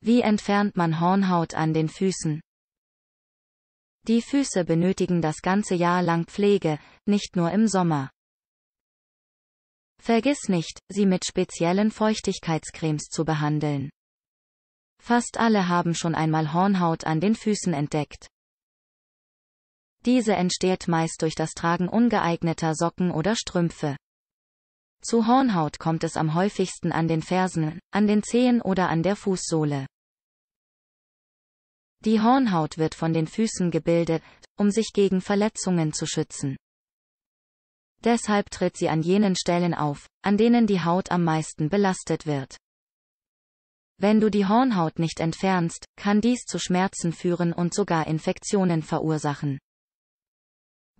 Wie entfernt man Hornhaut an den Füßen? Die Füße benötigen das ganze Jahr lang Pflege, nicht nur im Sommer. Vergiss nicht, sie mit speziellen Feuchtigkeitscremes zu behandeln. Fast alle haben schon einmal Hornhaut an den Füßen entdeckt. Diese entsteht meist durch das Tragen ungeeigneter Socken oder Strümpfe. Zu Hornhaut kommt es am häufigsten an den Fersen, an den Zehen oder an der Fußsohle. Die Hornhaut wird von den Füßen gebildet, um sich gegen Verletzungen zu schützen. Deshalb tritt sie an jenen Stellen auf, an denen die Haut am meisten belastet wird. Wenn du die Hornhaut nicht entfernst, kann dies zu Schmerzen führen und sogar Infektionen verursachen.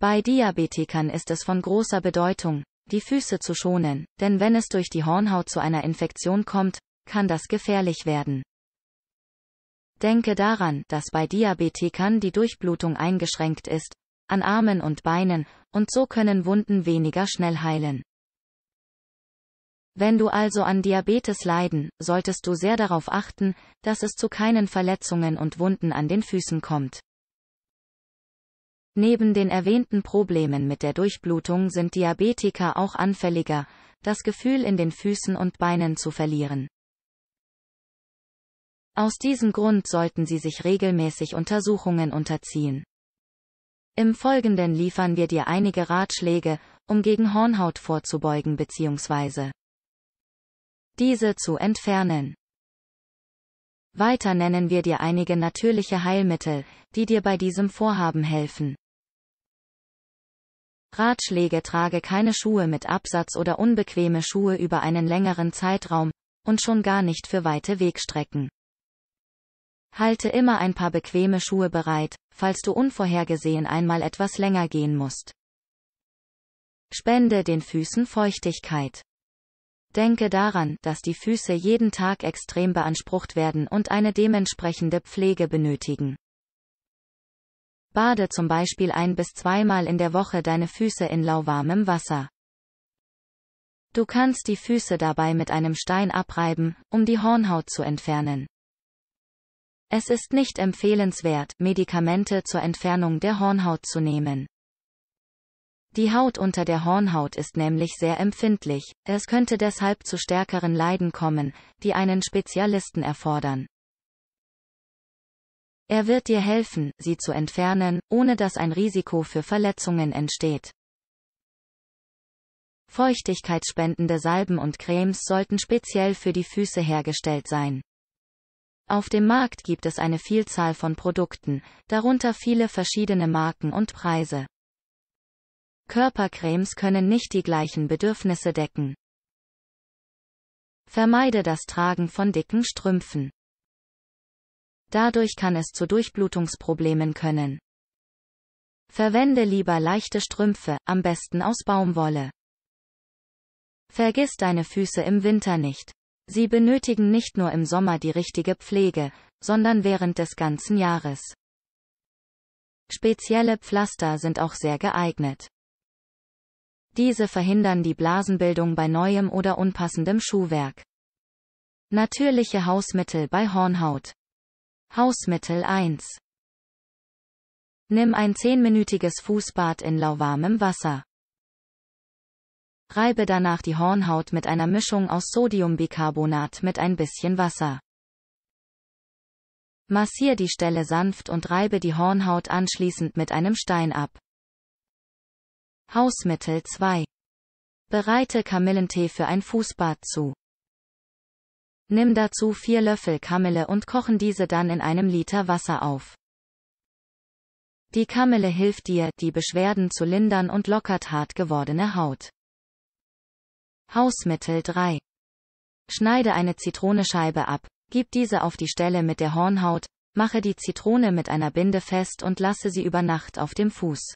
Bei Diabetikern ist es von großer Bedeutung, die Füße zu schonen, denn wenn es durch die Hornhaut zu einer Infektion kommt, kann das gefährlich werden. Denke daran, dass bei Diabetikern die Durchblutung eingeschränkt ist, an Armen und Beinen, und so können Wunden weniger schnell heilen. Wenn du also an Diabetes leiden, solltest du sehr darauf achten, dass es zu keinen Verletzungen und Wunden an den Füßen kommt. Neben den erwähnten Problemen mit der Durchblutung sind Diabetiker auch anfälliger, das Gefühl in den Füßen und Beinen zu verlieren. Aus diesem Grund sollten Sie sich regelmäßig Untersuchungen unterziehen. Im Folgenden liefern wir dir einige Ratschläge, um gegen Hornhaut vorzubeugen bzw. diese zu entfernen. Weiter nennen wir dir einige natürliche Heilmittel, die dir bei diesem Vorhaben helfen. Ratschläge trage keine Schuhe mit Absatz oder unbequeme Schuhe über einen längeren Zeitraum, und schon gar nicht für weite Wegstrecken. Halte immer ein paar bequeme Schuhe bereit, falls du unvorhergesehen einmal etwas länger gehen musst. Spende den Füßen Feuchtigkeit. Denke daran, dass die Füße jeden Tag extrem beansprucht werden und eine dementsprechende Pflege benötigen. Bade zum Beispiel ein bis zweimal in der Woche deine Füße in lauwarmem Wasser. Du kannst die Füße dabei mit einem Stein abreiben, um die Hornhaut zu entfernen. Es ist nicht empfehlenswert, Medikamente zur Entfernung der Hornhaut zu nehmen. Die Haut unter der Hornhaut ist nämlich sehr empfindlich, es könnte deshalb zu stärkeren Leiden kommen, die einen Spezialisten erfordern. Er wird dir helfen, sie zu entfernen, ohne dass ein Risiko für Verletzungen entsteht. Feuchtigkeitsspendende Salben und Cremes sollten speziell für die Füße hergestellt sein. Auf dem Markt gibt es eine Vielzahl von Produkten, darunter viele verschiedene Marken und Preise. Körpercremes können nicht die gleichen Bedürfnisse decken. Vermeide das Tragen von dicken Strümpfen. Dadurch kann es zu Durchblutungsproblemen können. Verwende lieber leichte Strümpfe, am besten aus Baumwolle. Vergiss deine Füße im Winter nicht. Sie benötigen nicht nur im Sommer die richtige Pflege, sondern während des ganzen Jahres. Spezielle Pflaster sind auch sehr geeignet. Diese verhindern die Blasenbildung bei neuem oder unpassendem Schuhwerk. Natürliche Hausmittel bei Hornhaut. Hausmittel 1. Nimm ein 10-minütiges Fußbad in lauwarmem Wasser. Reibe danach die Hornhaut mit einer Mischung aus Sodiumbicarbonat mit ein bisschen Wasser. Massier die Stelle sanft und reibe die Hornhaut anschließend mit einem Stein ab. Hausmittel 2. Bereite Kamillentee für ein Fußbad zu. Nimm dazu vier Löffel Kamille und kochen diese dann in einem Liter Wasser auf. Die Kamille hilft dir, die Beschwerden zu lindern und lockert hart gewordene Haut. Hausmittel 3. Schneide eine Zitronenscheibe ab, gib diese auf die Stelle mit der Hornhaut, mache die Zitrone mit einer Binde fest und lasse sie über Nacht auf dem Fuß.